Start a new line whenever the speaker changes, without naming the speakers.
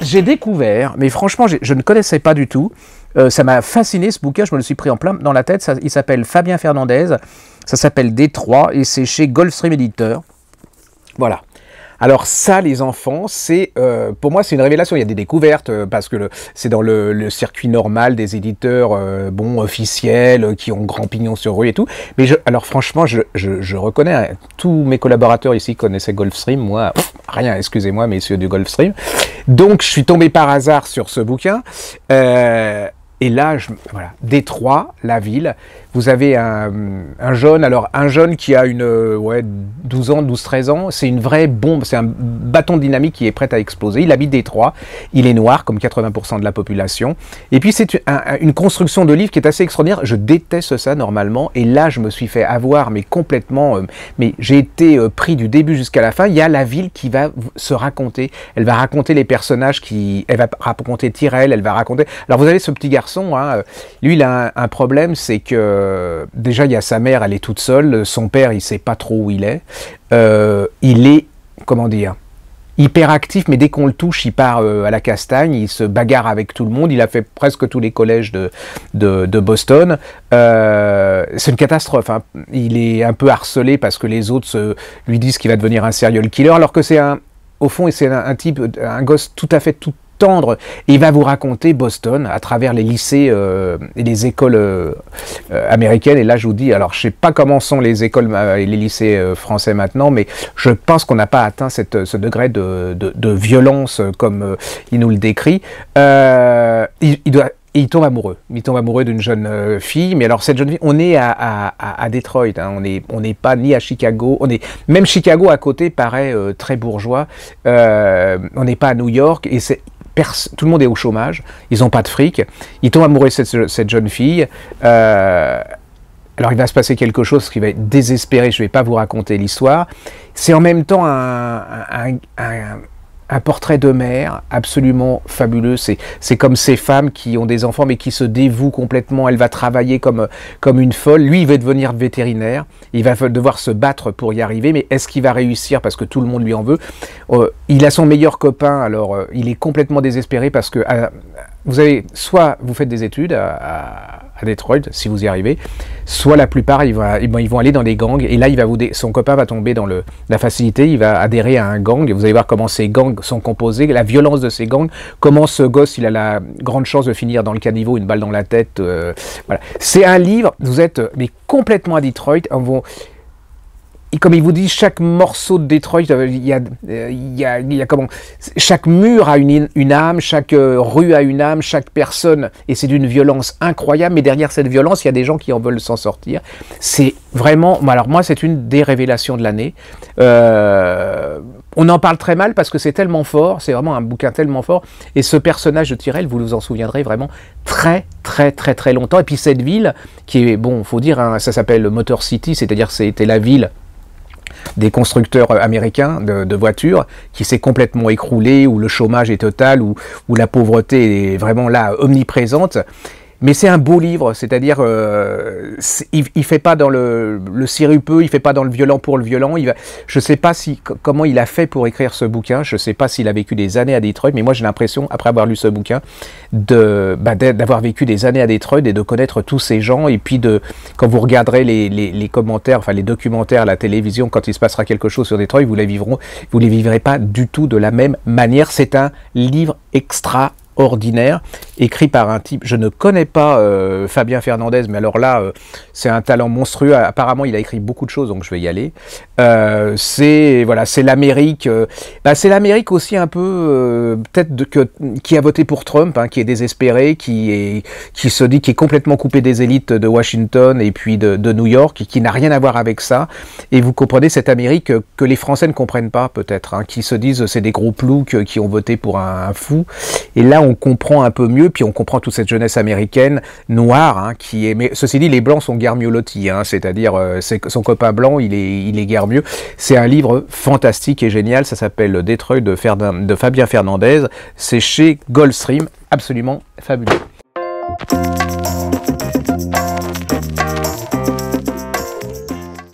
J'ai découvert, mais franchement, je ne connaissais pas du tout. Euh, ça m'a fasciné ce bouquin, je me le suis pris en plein dans la tête. il s'appelle Fabien Fernandez, ça s'appelle Détroit et c'est chez Goldstream Éditeur. Voilà. Alors ça, les enfants, c'est euh, pour moi c'est une révélation. Il y a des découvertes euh, parce que c'est dans le, circuit normal des éditeurs euh, officiels qui ont grand pignon sur rue et tout. Mais alors franchement, je, reconnais hein, tous mes collaborateurs ici connaissaient Golfstream, moi rien. Excusez-moi, messieurs du Golfstream. Donc je suis tombé par hasard sur ce bouquin. Et là, voilà, Détroit, la ville, vous avez un, jeune, alors un jeune qui a une 12 euh, ans, 12-13 ans, c'est une vraie bombe, c'est un bâton dynamique qui est prêt à exploser. Il habite Détroit, il est noir comme 80% de la population. Et puis c'est une construction de livre qui est assez extraordinaire. Je déteste ça normalement, et là je me suis fait avoir, mais complètement, euh, mais j'ai été euh, pris du début jusqu'à la fin. Il y a la ville qui va se raconter, elle va raconter les personnages qui, elle va raconter Tyrell, elle va raconter. Alors vous avez ce petit garçon Hein, euh, lui, il a un, problème, c'est que euh, déjà, il y a sa mère, elle est toute seule. Euh, son père, il sait pas trop où il est. il est, comment dire, hyperactif, mais dès qu'on le touche, il part à la castagne, il se bagarre avec tout le monde, il a fait presque tous les collèges de, Boston. c'est une catastrophe. Hein. Il est un peu harcelé parce que les autres lui disent qu'il va devenir un serial killer, alors que c'est un... Au fond, et c'est un, type, un gosse tout à fait tout, et il va vous raconter Boston à travers les lycées euh, et les écoles euh, euh, américaines. Et là, je vous dis, alors je sais pas comment sont les écoles et les lycées français maintenant, mais je pense qu'on n'a pas atteint ce degré de, violence comme il nous le décrit. Il, doit il tombe amoureux. Il tombe amoureux d'une jeune fille. Mais alors cette jeune fille, on est à, à, à Detroit. Hein. on n'est on est pas ni à Chicago. On est même Chicago à côté paraît très bourgeois. on n'est pas à New York. Et c'est tout le monde est au chômage, ils n'ont pas de fric, ils tombent amoureux cette, jeune fille. Euh, alors il va se passer quelque chose qui va être désespéré, je ne vais pas vous raconter l'histoire. C'est en même temps un, un portrait de mère absolument fabuleux. C'est comme ces femmes qui ont des enfants mais qui se dévouent complètement. Elle va travailler comme, comme une folle. Lui, il veut devenir vétérinaire. Il va devoir se battre pour y arriver. Mais est-ce qu'il va réussir parce que tout le monde lui en veut euh, Il a son meilleur copain. Alors, euh, il est complètement désespéré parce que euh, vous avez soit vous faites des études à à Detroit, si vous y arrivez, soit la plupart, ils vont, ils vont aller dans des gangs, et là, il va vous son copain va tomber dans le, la facilité, il va adhérer à un gang, et vous allez voir comment ces gangs sont composés, la violence de ces gangs, comment ce gosse, il a la grande chance de finir dans le caniveau, une balle dans la tête. Euh, voilà. C'est un livre, vous êtes mais complètement à Detroit, on et comme il vous dit, chaque morceau de Detroit, il y a, il y a, comment Chaque mur a une, une, âme, chaque euh, rue a une âme, chaque personne, et c'est d'une violence incroyable. Mais derrière cette violence, il y a des gens qui en veulent s'en sortir. C'est vraiment. Alors moi, c'est une des révélations de l'année. Euh, on en parle très mal parce que c'est tellement fort, c'est vraiment un bouquin tellement fort. Et ce personnage de Tyrell, vous vous en souviendrez vraiment très très très très longtemps. Et puis cette ville, qui est bon, faut dire, hein, ça s'appelle Motor City, c'est-à-dire c'était la ville des constructeurs euh, américains de, voitures qui s'est complètement écroulé, où le chômage est total, où, où la pauvreté est vraiment là omniprésente. Mais c'est un beau livre, c'est-à-dire, euh, il, ne fait pas dans le, le sirupeux, il fait pas dans le violent pour le violent. Il va, je sais pas si comment il a fait pour écrire ce bouquin. Je sais pas s'il a vécu des années à Detroit, mais moi j'ai l'impression, après avoir lu ce bouquin, de bah, d'avoir vécu des années à Detroit et de connaître tous ces gens. Et puis de quand vous regarderez les, commentaires, enfin les documentaires à la télévision, quand il se passera quelque chose sur Detroit, vous les vous les vivrez pas du tout de la même manière. C'est un livre extra ordinaire, écrit par un type, je ne connais pas euh, Fabien Fernandez, mais alors là, euh, c'est un talent monstrueux. Apparemment, il a écrit beaucoup de choses, donc je vais y aller. Euh, c'est voilà, c'est l'Amérique, bah, c'est l'Amérique aussi un peu peut-être que qui a voté pour Trump, hein, qui est désespéré, qui est qui se dit qui est complètement coupé des élites de Washington et puis de, New York, qui n'a rien à voir avec ça. Et vous comprenez cette Amérique que les Français ne comprennent pas peut-être, hein, qui se disent c'est des gros ploucs qui ont voté pour un, un fou. Et là on comprend un peu mieux, puis on comprend toute cette jeunesse américaine noire hein, qui est. ceci dit, les blancs sont guère mieux lotis, hein, c'est-à-dire euh, son copain blanc, il est, il est guère mieux. C'est un livre fantastique et génial. Ça s'appelle détroit de, de Fabien Fernandez. C'est chez Goldstream, absolument fabuleux.